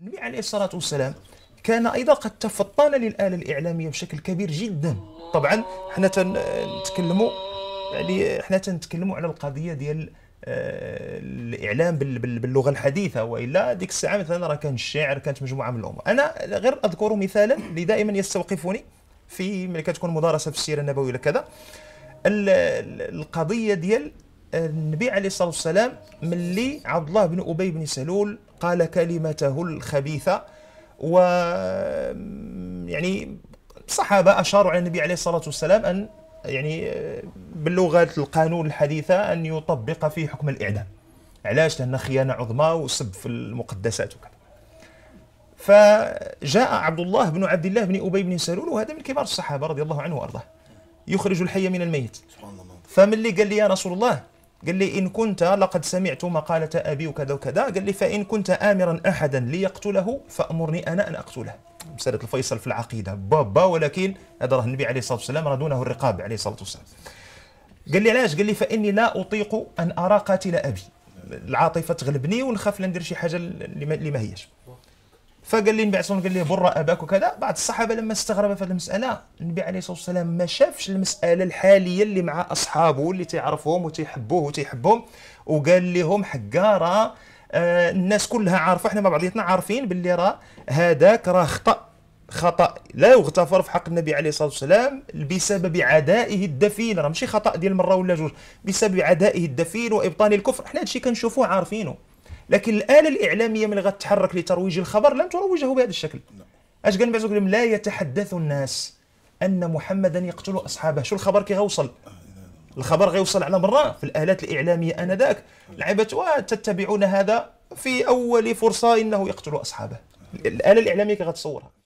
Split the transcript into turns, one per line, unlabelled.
النبي عليه الصلاة والسلام كان أيضا قد تفطن للآلة الإعلامية بشكل كبير جدا طبعا حنا تنتكلموا يعني حنا تنتكلموا على القضية ديال آه، الاعلام باللغه الحديثه والا ديك الساعه مثلا راه كان الشعر كانت مجموعه من الامور انا غير اذكر مثالا اللي دائما يستوقفني في ملي كتكون مدارسه في السيره النبويه ولا كذا القضيه ديال آه، النبي عليه الصلاه والسلام ملي عبد الله بن ابي بن سلول قال كلمته الخبيثة و يعني الصحابة أشاروا على النبي عليه الصلاة والسلام أن يعني باللغة القانون الحديثة أن يطبق في حكم الإعدام علاش لأن خيانة عظمى وسب في المقدسات وكذا فجاء عبد الله بن عبد الله بن أبي بن سلول وهذا من كبار الصحابة رضي الله عنه وأرضاه يخرج الحي من الميت سبحان الله فمن اللي قال لي يا رسول الله قال لي إن كنت لقد سمعت مقالة أبي وكذا وكذا قال لي فإن كنت آمرا أحدا ليقتله فأمرني أنا أن أقتله مسألة الفيصل في العقيدة بابا ولكن هذا راه النبي عليه الصلاة والسلام راه دونه الرقاب عليه الصلاة والسلام قال لي علاش قال لي فإني لا أطيق أن أرى قاتل أبي العاطفة تغلبني ونخاف لا ندير شي حاجة اللي ما هيش فقال لي النبي عليه قال لي بر اباك وكذا بعض الصحابه لما استغرب في هذه المساله النبي عليه الصلاه والسلام ما شافش المساله الحاليه اللي مع اصحابه اللي تيعرفهم وتيحبوه وتيحبهم وقال لهم حكا راه الناس كلها عارفه احنا مع بعضياتنا عارفين باللي راه هذاك راه خطا خطا لا يغتفر في حق النبي عليه الصلاه والسلام بسبب عدائه الدفين راه ماشي خطا ديال مره ولا جوج بسبب عدائه الدفين وابطال الكفر حنا هادشي كنشوفوه عارفينه لكن الآلة الإعلامية من غتحرك لترويج الخبر لم تروجه بهذا الشكل نعم. اش قال بعث لا يتحدث الناس ان محمدا يقتل اصحابه شو الخبر كي غوصل آه، نعم. الخبر غيوصل على مره في الالات الاعلاميه انذاك لعبت وتتبعون هذا في اول فرصه انه يقتل اصحابه آه. الاله الاعلاميه كي غتصورها